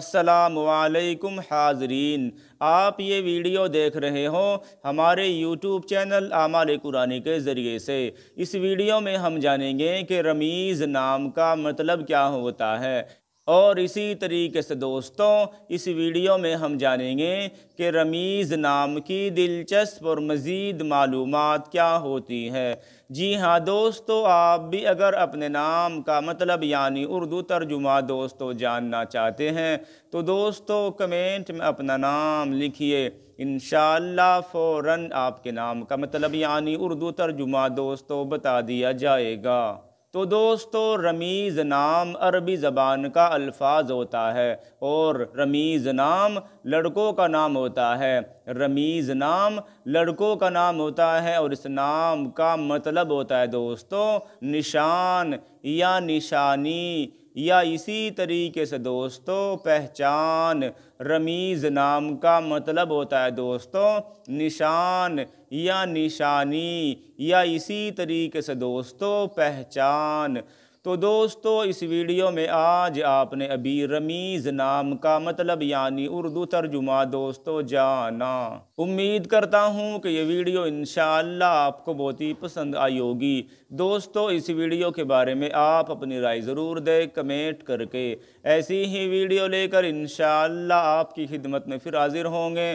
असलकुम हाजरीन आप ये वीडियो देख रहे हो हमारे यूट्यूब चैनल आमाल कुरानी के ज़रिए से इस वीडियो में हम जानेंगे कि रमीज़ नाम का मतलब क्या होता है और इसी तरीके से दोस्तों इस वीडियो में हम जानेंगे कि रमीज़ नाम की दिलचस्प और मज़ीद मालूम क्या होती है जी हाँ दोस्तों आप भी अगर अपने नाम का मतलब यानी उर्दू तर्जुमा दोस्तों जानना चाहते हैं तो दोस्तों कमेंट में अपना नाम लिखिए इन फ़ौर आपके नाम का मतलब यानी उर्दू तर्जुमा दोस्तों बता दिया जाएगा तो दोस्तों रमीज़ नाम अरबी ज़बान का अल्फाज होता है और रमीज़ नाम लड़कों का नाम होता है रमीज़ नाम लड़कों का नाम होता है और इस नाम का मतलब होता है दोस्तों निशान या निशानी या इसी तरीके से दोस्तों पहचान रमीज़ नाम का मतलब होता है दोस्तों निशान या निशानी या इसी तरीके से दोस्तों पहचान तो दोस्तों इस वीडियो में आज आपने अभी रमीज़ नाम का मतलब यानी उर्दू तर्जुमा दोस्तों जाना उम्मीद करता हूँ कि ये वीडियो इन आपको बहुत ही पसंद आई होगी दोस्तों इस वीडियो के बारे में आप अपनी राय ज़रूर दें कमेंट करके ऐसी ही वीडियो लेकर इन आपकी खिदमत में फिर हाजिर होंगे